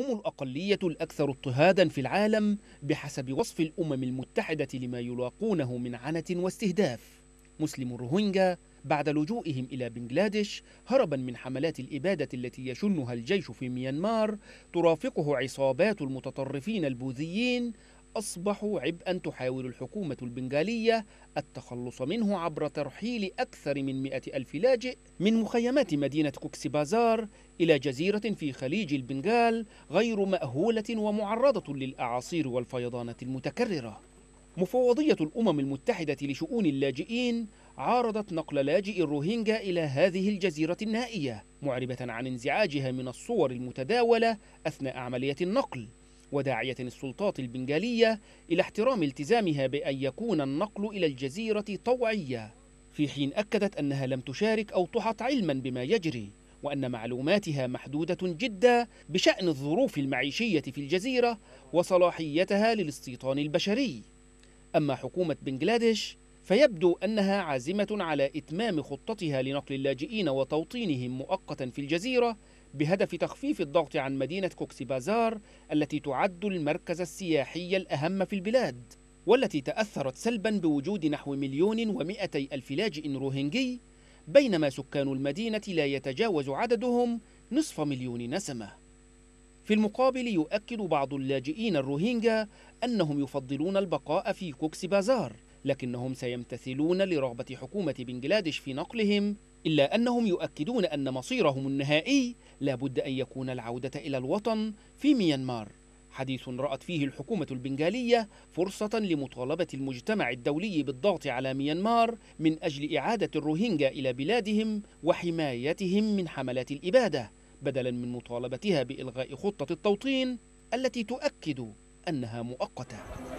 هم الأقلية الأكثر اضطهادا في العالم بحسب وصف الأمم المتحدة لما يلاقونه من عنة واستهداف مسلم الروهينجا بعد لجوئهم إلى بنجلاديش هربا من حملات الإبادة التي يشنها الجيش في ميانمار ترافقه عصابات المتطرفين البوذيين أصبحوا عبئا تحاول الحكومة البنغالية التخلص منه عبر ترحيل أكثر من مئة ألف لاجئ من مخيمات مدينة كوكس بازار إلى جزيرة في خليج البنغال غير مأهولة ومعرضة للأعاصير والفيضانات المتكررة مفوضية الأمم المتحدة لشؤون اللاجئين عارضت نقل لاجئ الروهينجا إلى هذه الجزيرة النائية معربة عن انزعاجها من الصور المتداولة أثناء عملية النقل وداعية السلطات البنغالية إلى احترام التزامها بأن يكون النقل إلى الجزيرة طوعية في حين أكدت أنها لم تشارك أو تحط علما بما يجري وأن معلوماتها محدودة جدا بشأن الظروف المعيشية في الجزيرة وصلاحيتها للاستيطان البشري أما حكومة بنغلاديش فيبدو أنها عازمة على إتمام خطتها لنقل اللاجئين وتوطينهم مؤقتا في الجزيرة بهدف تخفيف الضغط عن مدينة كوكسي بازار التي تعد المركز السياحي الأهم في البلاد والتي تأثرت سلبا بوجود نحو مليون ومئتي ألف لاجئ روهينجي بينما سكان المدينة لا يتجاوز عددهم نصف مليون نسمة في المقابل يؤكد بعض اللاجئين الروهينجا أنهم يفضلون البقاء في كوكسي بازار لكنهم سيمتثلون لرغبة حكومة بنجلاديش في نقلهم إلا أنهم يؤكدون أن مصيرهم النهائي لابد أن يكون العودة إلى الوطن في ميانمار حديث رأت فيه الحكومة البنغالية فرصة لمطالبة المجتمع الدولي بالضغط على ميانمار من أجل إعادة الروهينجا إلى بلادهم وحمايتهم من حملات الإبادة بدلا من مطالبتها بإلغاء خطة التوطين التي تؤكد أنها مؤقتة